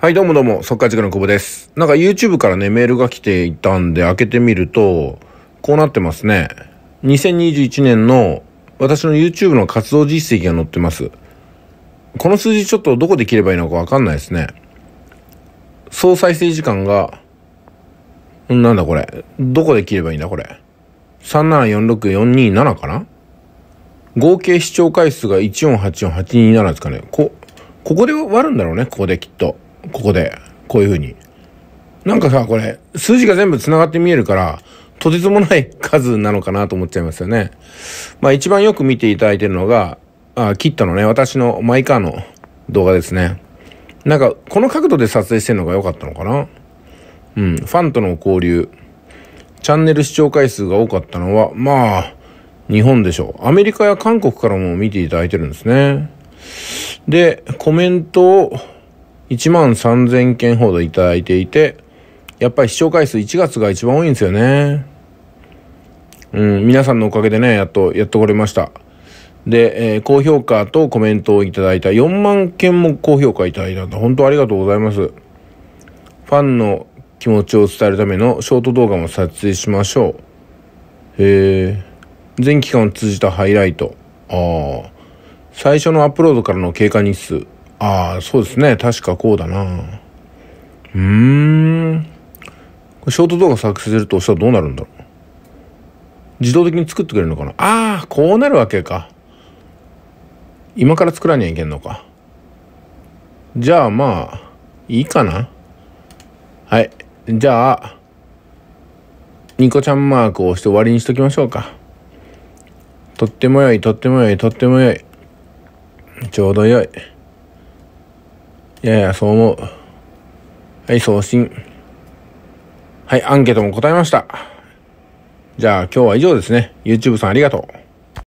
はい、どうもどうも、速稼塾の久保です。なんか YouTube からね、メールが来ていたんで開けてみると、こうなってますね。2021年の私の YouTube の活動実績が載ってます。この数字ちょっとどこで切ればいいのかわかんないですね。総再生時間が、なんだこれ。どこで切ればいいんだこれ。3746427かな合計視聴回数が1484827ですかね。こ、ここで割るんだろうね、ここできっと。ここで、こういう風に。なんかさ、これ、数字が全部繋がって見えるから、とてつもない数なのかなと思っちゃいますよね。まあ一番よく見ていただいてるのが、あキットのね、私のマイカーの動画ですね。なんか、この角度で撮影してるのが良かったのかなうん、ファンとの交流。チャンネル視聴回数が多かったのは、まあ、日本でしょう。アメリカや韓国からも見ていただいてるんですね。で、コメントを1万3000件ほどいただいていて、やっぱり視聴回数1月が一番多いんですよね。うん、皆さんのおかげでね、やっと、やっとこれました。で、えー、高評価とコメントをいただいた4万件も高評価いただいたんだ。本当ありがとうございます。ファンの気持ちを伝えるためのショート動画も撮影しましょう。え全期間を通じたハイライト。ああ。最初のアップロードからの経過日数。ああ、そうですね。確かこうだな。うーん。ショート動画作成するとしたらどうなるんだろう。自動的に作ってくれるのかな。ああ、こうなるわけか。今から作らにはいけんのか。じゃあまあ、いいかな。はい。じゃあ、ニコちゃんマークを押して終わりにしときましょうか。とっても良い、とっても良い、とっても良い。ちょうど良い。いやいや、そう思う。はい、送信。はい、アンケートも答えました。じゃあ今日は以上ですね。YouTube さんありがとう。